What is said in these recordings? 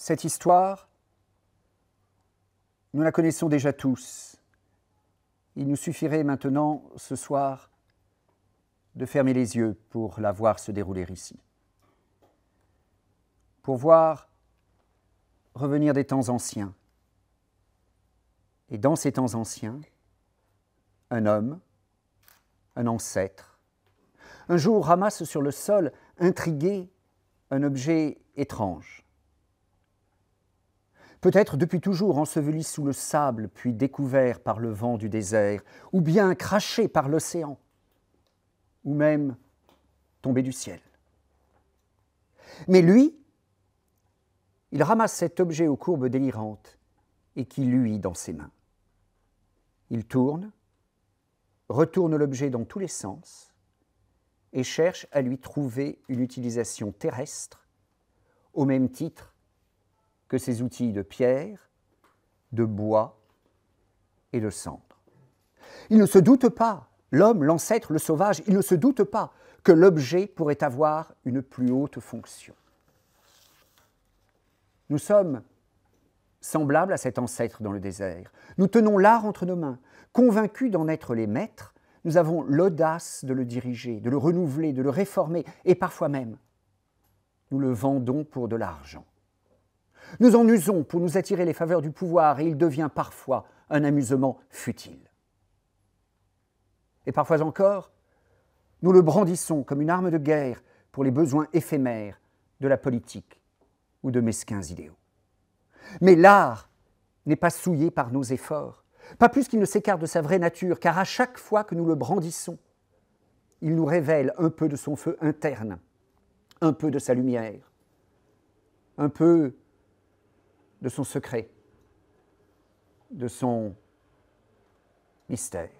Cette histoire, nous la connaissons déjà tous. Il nous suffirait maintenant, ce soir, de fermer les yeux pour la voir se dérouler ici. Pour voir revenir des temps anciens. Et dans ces temps anciens, un homme, un ancêtre, un jour ramasse sur le sol, intrigué, un objet étrange peut-être depuis toujours enseveli sous le sable, puis découvert par le vent du désert, ou bien craché par l'océan, ou même tombé du ciel. Mais lui, il ramasse cet objet aux courbes délirantes et qui luit dans ses mains. Il tourne, retourne l'objet dans tous les sens et cherche à lui trouver une utilisation terrestre, au même titre que ces outils de pierre, de bois et de cendre. Il ne se doute pas, l'homme, l'ancêtre, le sauvage, il ne se doute pas que l'objet pourrait avoir une plus haute fonction. Nous sommes semblables à cet ancêtre dans le désert. Nous tenons l'art entre nos mains, convaincus d'en être les maîtres, nous avons l'audace de le diriger, de le renouveler, de le réformer, et parfois même, nous le vendons pour de l'argent. Nous en usons pour nous attirer les faveurs du pouvoir et il devient parfois un amusement futile. Et parfois encore, nous le brandissons comme une arme de guerre pour les besoins éphémères de la politique ou de mesquins idéaux. Mais l'art n'est pas souillé par nos efforts, pas plus qu'il ne s'écarte de sa vraie nature, car à chaque fois que nous le brandissons, il nous révèle un peu de son feu interne, un peu de sa lumière, un peu de son secret, de son mystère.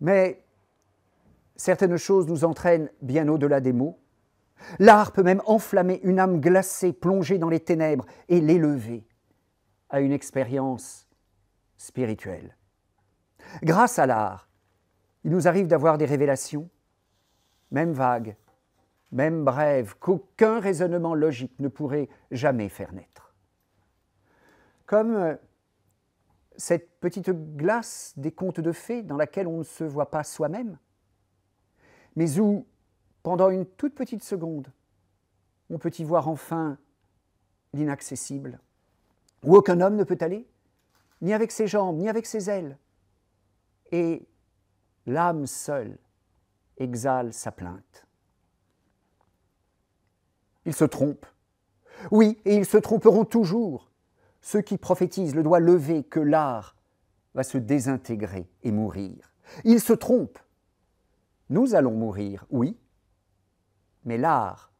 Mais certaines choses nous entraînent bien au-delà des mots. L'art peut même enflammer une âme glacée, plongée dans les ténèbres, et l'élever à une expérience spirituelle. Grâce à l'art, il nous arrive d'avoir des révélations, même vagues, même brève, qu'aucun raisonnement logique ne pourrait jamais faire naître. Comme euh, cette petite glace des contes de fées dans laquelle on ne se voit pas soi-même, mais où, pendant une toute petite seconde, on peut y voir enfin l'inaccessible, où aucun homme ne peut aller, ni avec ses jambes, ni avec ses ailes. Et l'âme seule exhale sa plainte. Ils se trompent. Oui, et ils se tromperont toujours. Ceux qui prophétisent le doigt levé que l'art va se désintégrer et mourir. Ils se trompent. Nous allons mourir, oui, mais l'art,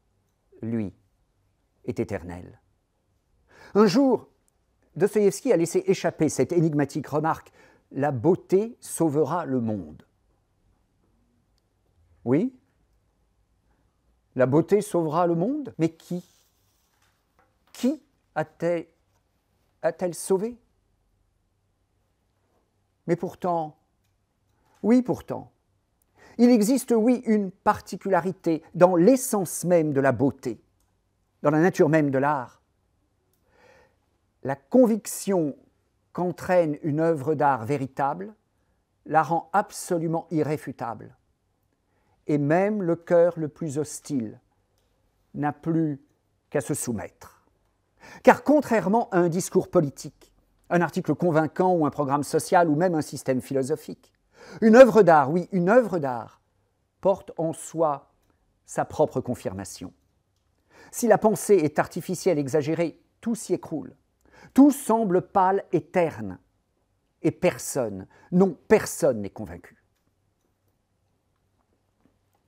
lui, est éternel. Un jour, Dostoïevski a laissé échapper cette énigmatique remarque La beauté sauvera le monde. Oui, la beauté sauvera le monde Mais qui Qui a-t-elle, sauvé Mais pourtant, oui pourtant, il existe, oui, une particularité dans l'essence même de la beauté, dans la nature même de l'art. La conviction qu'entraîne une œuvre d'art véritable la rend absolument irréfutable et même le cœur le plus hostile n'a plus qu'à se soumettre. Car contrairement à un discours politique, un article convaincant ou un programme social ou même un système philosophique, une œuvre d'art, oui, une œuvre d'art, porte en soi sa propre confirmation. Si la pensée est artificielle, exagérée, tout s'y écroule. Tout semble pâle et terne. Et personne, non, personne n'est convaincu.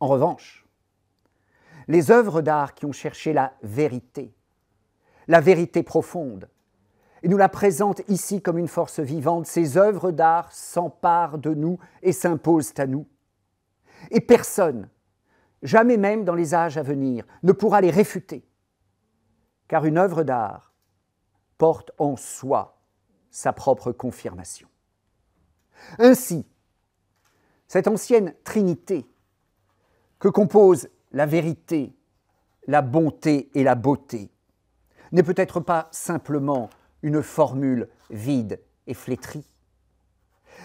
En revanche, les œuvres d'art qui ont cherché la vérité, la vérité profonde, et nous la présentent ici comme une force vivante, ces œuvres d'art s'emparent de nous et s'imposent à nous. Et personne, jamais même dans les âges à venir, ne pourra les réfuter, car une œuvre d'art porte en soi sa propre confirmation. Ainsi, cette ancienne Trinité que composent la vérité, la bonté et la beauté n'est peut-être pas simplement une formule vide et flétrie.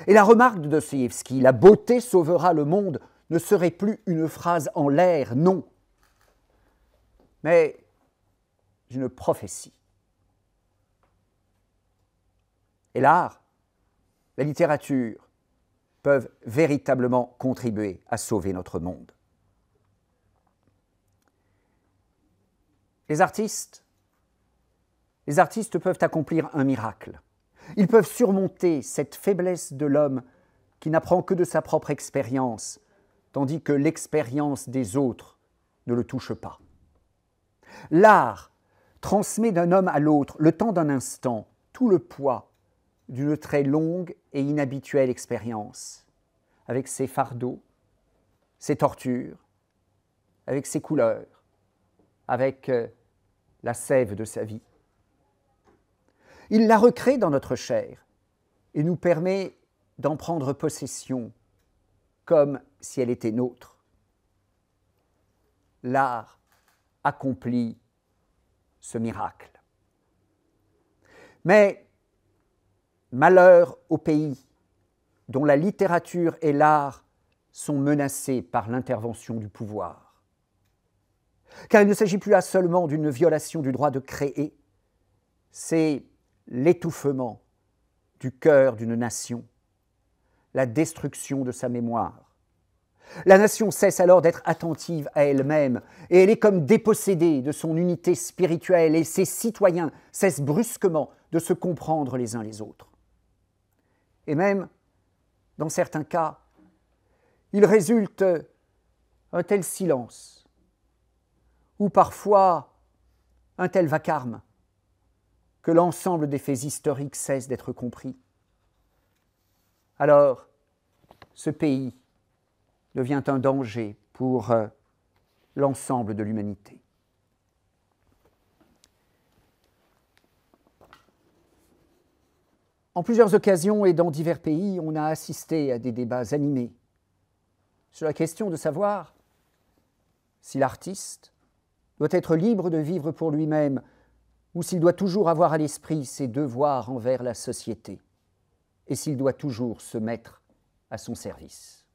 Et la remarque de Dostoevsky, « la beauté sauvera le monde, ne serait plus une phrase en l'air, non, mais une prophétie. Et l'art, la littérature peuvent véritablement contribuer à sauver notre monde. Les artistes Les artistes peuvent accomplir un miracle. Ils peuvent surmonter cette faiblesse de l'homme qui n'apprend que de sa propre expérience, tandis que l'expérience des autres ne le touche pas. L'art transmet d'un homme à l'autre, le temps d'un instant, tout le poids d'une très longue et inhabituelle expérience, avec ses fardeaux, ses tortures, avec ses couleurs, avec euh, la sève de sa vie. Il la recrée dans notre chair et nous permet d'en prendre possession comme si elle était nôtre. L'art accomplit ce miracle. Mais malheur au pays dont la littérature et l'art sont menacés par l'intervention du pouvoir. Car il ne s'agit plus là seulement d'une violation du droit de créer, c'est l'étouffement du cœur d'une nation, la destruction de sa mémoire. La nation cesse alors d'être attentive à elle-même et elle est comme dépossédée de son unité spirituelle et ses citoyens cessent brusquement de se comprendre les uns les autres. Et même, dans certains cas, il résulte un tel silence ou parfois un tel vacarme que l'ensemble des faits historiques cesse d'être compris. Alors, ce pays devient un danger pour euh, l'ensemble de l'humanité. En plusieurs occasions et dans divers pays, on a assisté à des débats animés sur la question de savoir si l'artiste doit être libre de vivre pour lui-même, ou s'il doit toujours avoir à l'esprit ses devoirs envers la société, et s'il doit toujours se mettre à son service.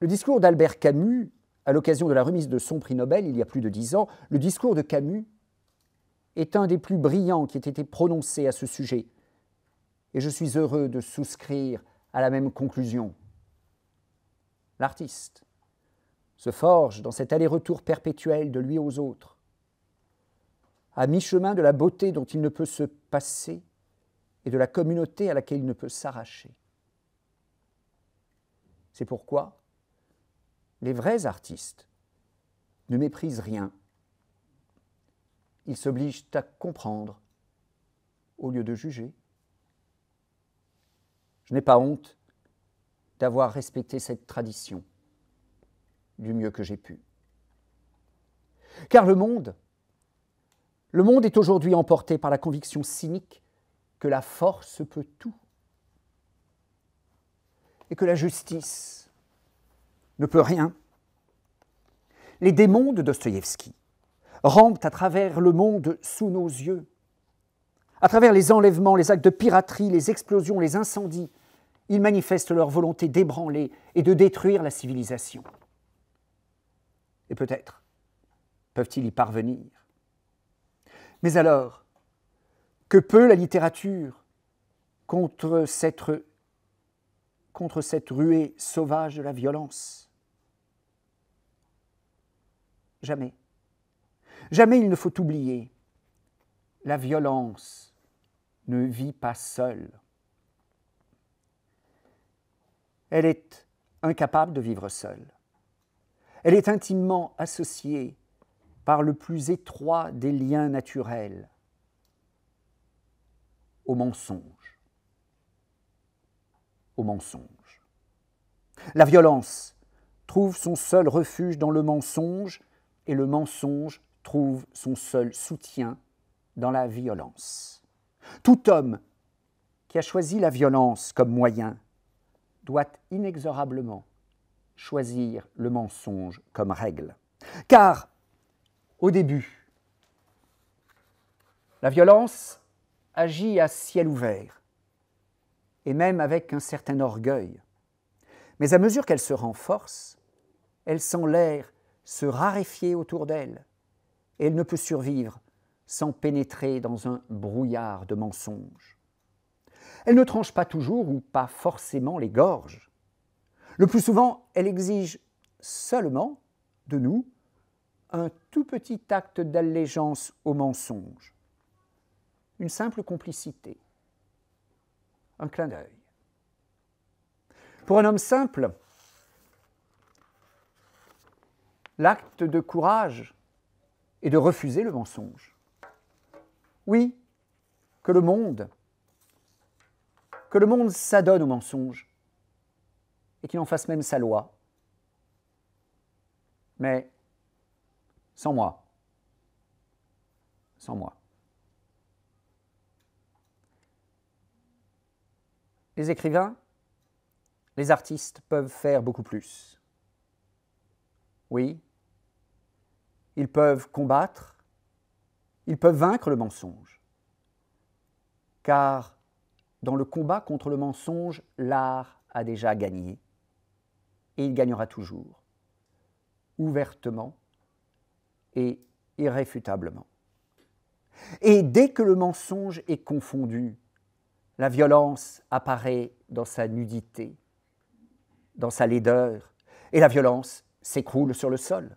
Le discours d'Albert Camus, à l'occasion de la remise de son prix Nobel il y a plus de dix ans, le discours de Camus est un des plus brillants qui ait été prononcé à ce sujet, et je suis heureux de souscrire à la même conclusion. L'artiste se forge dans cet aller-retour perpétuel de lui aux autres, à mi-chemin de la beauté dont il ne peut se passer et de la communauté à laquelle il ne peut s'arracher. C'est pourquoi les vrais artistes ne méprisent rien. Ils s'obligent à comprendre au lieu de juger. Je n'ai pas honte d'avoir respecté cette tradition du mieux que j'ai pu. Car le monde, le monde est aujourd'hui emporté par la conviction cynique que la force peut tout et que la justice ne peut rien. Les démons de Dostoïevski rampent à travers le monde sous nos yeux, à travers les enlèvements, les actes de piraterie, les explosions, les incendies. Ils manifestent leur volonté d'ébranler et de détruire la civilisation et peut-être peuvent-ils y parvenir. Mais alors, que peut la littérature contre cette, contre cette ruée sauvage de la violence Jamais. Jamais il ne faut oublier, la violence ne vit pas seule. Elle est incapable de vivre seule. Elle est intimement associée par le plus étroit des liens naturels au mensonge. Au mensonge. La violence trouve son seul refuge dans le mensonge et le mensonge trouve son seul soutien dans la violence. Tout homme qui a choisi la violence comme moyen doit inexorablement choisir le mensonge comme règle. Car, au début, la violence agit à ciel ouvert, et même avec un certain orgueil. Mais à mesure qu'elle se renforce, elle sent l'air se raréfier autour d'elle, et elle ne peut survivre sans pénétrer dans un brouillard de mensonges. Elle ne tranche pas toujours ou pas forcément les gorges, le plus souvent, elle exige seulement de nous un tout petit acte d'allégeance au mensonge, une simple complicité, un clin d'œil. Pour un homme simple, l'acte de courage est de refuser le mensonge. Oui, que le monde, que le monde s'adonne au mensonge, et qu'il en fasse même sa loi. Mais sans moi. Sans moi. Les écrivains, les artistes peuvent faire beaucoup plus. Oui, ils peuvent combattre, ils peuvent vaincre le mensonge. Car dans le combat contre le mensonge, l'art a déjà gagné et il gagnera toujours, ouvertement et irréfutablement. Et dès que le mensonge est confondu, la violence apparaît dans sa nudité, dans sa laideur, et la violence s'écroule sur le sol.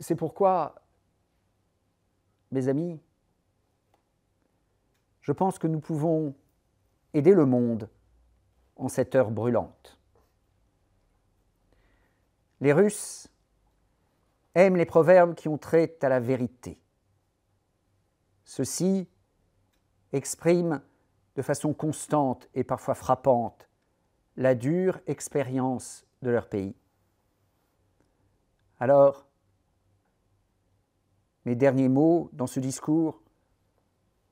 C'est pourquoi, mes amis, je pense que nous pouvons aider le monde en cette heure brûlante. Les Russes aiment les proverbes qui ont trait à la vérité. Ceux-ci expriment de façon constante et parfois frappante la dure expérience de leur pays. Alors, mes derniers mots dans ce discours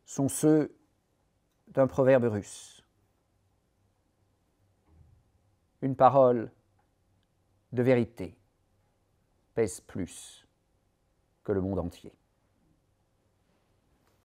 sont ceux d'un proverbe russe. Une parole de vérité pèse plus que le monde entier.